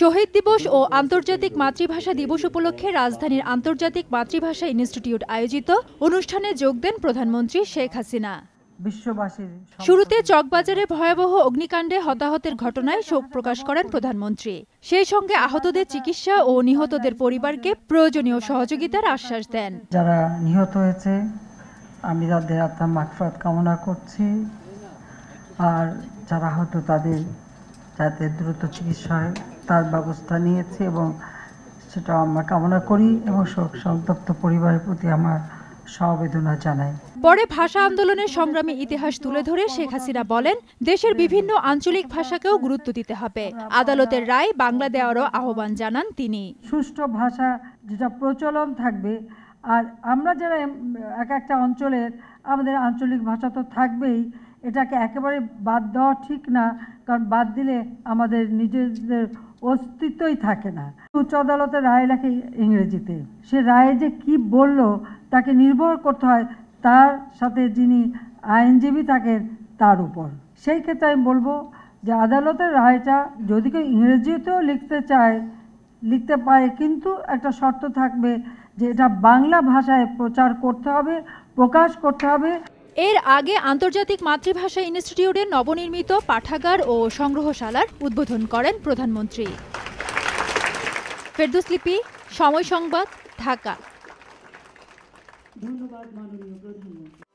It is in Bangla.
শহীদ দিবস ও আন্তর্জাতিক মাতৃভাষা দিবস উপলক্ষে রাজধানীর আন্তর্জাতিক মাতৃভাষা ইনস্টিটিউট আয়োজিত অনুষ্ঠানে যোগ দেন প্রধানমন্ত্রী শেখ হাসিনা শুরুতে চকবাজারে ভয়াবহ অগ্নিকাণ্ডে হতাহতের ঘটনায় শোক প্রকাশ করেন প্রধানমন্ত্রী সেই সঙ্গে আহতদের চিকিৎসা ও নিহতদের পরিবারকে প্রয়োজনীয় সহযোগিতার আশ্বাস দেন যারা নিহত হয়েছে আমি তাদের আত্মা মাফরাত কামনা করছি আর যারা আহত তাদের যাতে দ্রুত চিকিৎসা হয় তার ব্যবস্থা নিয়েছে এবং সেটা আমরা কামনা করি এবং শোক সন্তপ্ত পরিবারের প্রতি আমার সমবেদনা জানাই পরে ভাষা আন্দোলনের সংগ্রামী ইতিহাস তুলে ধরে শেখ হাসিনা বলেন দেশের বিভিন্ন আঞ্চলিক ভাষাকেও গুরুত্ব দিতে হবে আদালতের রায় বাংলা দেওয়ারও আহ্বান জানান তিনি সুষ্ঠু ভাষা যেটা প্রচলন থাকবে আর আমরা যারা এক একটা অঞ্চলের আমাদের আঞ্চলিক ভাষা তো থাকবেই এটাকে একেবারে বাদ দেওয়া ঠিক না কারণ বাদ দিলে আমাদের নিজেদের অস্তিত্বই থাকে না উচ্চ আদালতের রায় লেখে ইংরেজিতে সে রায়ে যে কি বলল তাকে নির্ভর করতে হয় তার সাথে যিনি আইনজীবী থাকেন তার উপর সেই ক্ষেত্রে আমি বলবো যে আদালতের রায়টা যদি কেউ ইংরেজিতেও লিখতে চায় লিখতে পারে কিন্তু একটা শর্ত থাকবে যে এটা বাংলা ভাষায় প্রচার করতে হবে প্রকাশ করতে হবে এর আগে আন্তর্জাতিক মাতৃভাষা ইনস্টিটিউটের নবনির্মিত পাঠাগার ও সংগ্রহশালার উদ্বোধন করেন প্রধানমন্ত্রী ফেরদুস লিপি সময় সংবাদ ঢাকা ধন্যবাদ মাননীয় প্রধানমন্ত্রী